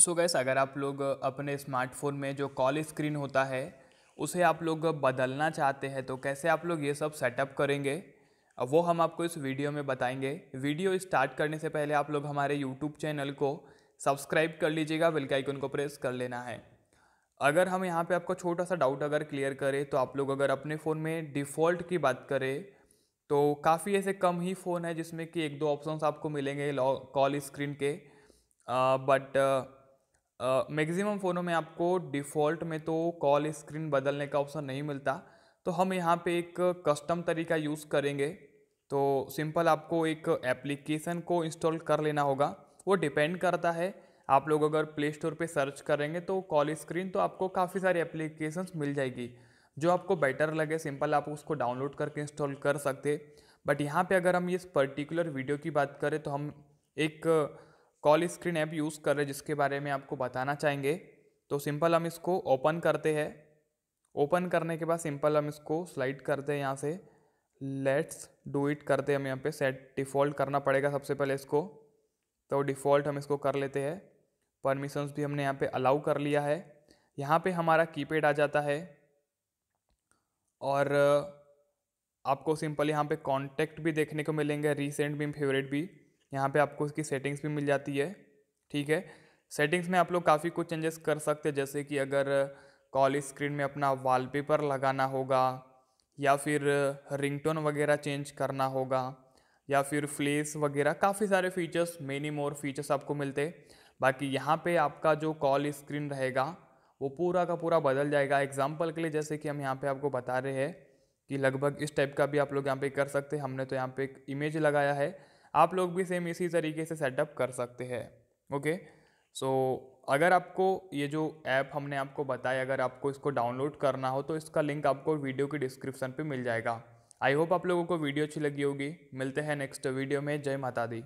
सो so gas अगर आप लोग अपने स्मार्टफोन में जो कॉल स्क्रीन होता है उसे आप लोग बदलना चाहते हैं तो कैसे आप लोग ये सब सेटअप करेंगे वो हम आपको इस वीडियो में बताएंगे वीडियो स्टार्ट करने से पहले आप लोग हमारे यूट्यूब चैनल को सब्सक्राइब कर लीजिएगा बिल्कुल आइकन को प्रेस कर लेना है अगर हम यहाँ पे आपको छोटा सा डाउट अगर क्लियर करें तो आप लोग अगर अपने फ़ोन में डिफ़ॉल्ट की बात करें तो काफ़ी ऐसे कम ही फ़ोन है जिसमें कि एक दो ऑप्शंस आपको मिलेंगे कॉल स्क्रीन के आ, बट मैक्सिमम फ़ोनों में आपको डिफ़ॉल्ट में तो कॉल स्क्रीन बदलने का ऑप्शन नहीं मिलता तो हम यहाँ पे एक कस्टम तरीका यूज़ करेंगे तो सिंपल आपको एक एप्लीकेशन को इंस्टॉल कर लेना होगा वो डिपेंड करता है आप लोग अगर प्ले स्टोर पर सर्च करेंगे तो कॉल स्क्रीन तो आपको काफ़ी सारी एप्लीकेशंस मिल जाएगी जो आपको बेटर लगे सिंपल आप उसको डाउनलोड करके इंस्टॉल कर सकते बट यहाँ पे अगर हम इस पर्टिकुलर वीडियो की बात करें तो हम एक कॉल स्क्रीन ऐप यूज़ कर रहे जिसके बारे में आपको बताना चाहेंगे तो सिंपल हम इसको ओपन करते हैं ओपन करने के बाद सिंपल हम इसको स्लाइड करते हैं यहाँ से लेट्स डू इट करते हैं हम यहाँ पे सेट डिफ़ॉल्ट करना पड़ेगा सबसे पहले इसको तो डिफ़ॉल्ट हम इसको कर लेते हैं परमिशंस भी हमने यहाँ पे अलाउ कर लिया है यहाँ पे हमारा कीपैड आ जाता है और आपको सिंपल यहाँ पे कॉन्टेक्ट भी देखने को मिलेंगे रिसेंट भी फेवरेट भी यहाँ पे आपको इसकी सेटिंग्स भी मिल जाती है ठीक है सेटिंग्स में आप लोग काफ़ी कुछ चेंजेस कर सकते हैं जैसे कि अगर कॉल स्क्रीन में अपना वॉलपेपर लगाना होगा या फिर रिंगटोन वगैरह चेंज करना होगा या फिर फ्लेस वगैरह काफ़ी सारे फीचर्स मेनी मोर फीचर्स आपको मिलते बाकी यहाँ पे आपका जो कॉल स्क्रीन रहेगा वो पूरा का पूरा बदल जाएगा एग्जाम्पल के लिए जैसे कि हम यहाँ पे आपको बता रहे हैं कि लगभग इस टाइप का भी आप लोग यहाँ पे कर सकते हैं हमने तो यहाँ पे एक इमेज लगाया है आप लोग भी सेम इसी तरीके से सेटअप कर सकते हैं ओके सो अगर आपको ये जो ऐप हमने आपको बताया अगर आपको इसको डाउनलोड करना हो तो इसका लिंक आपको वीडियो की डिस्क्रिप्शन पे मिल जाएगा आई होप आप लोगों को वीडियो अच्छी लगी होगी मिलते हैं नेक्स्ट वीडियो में जय माता दी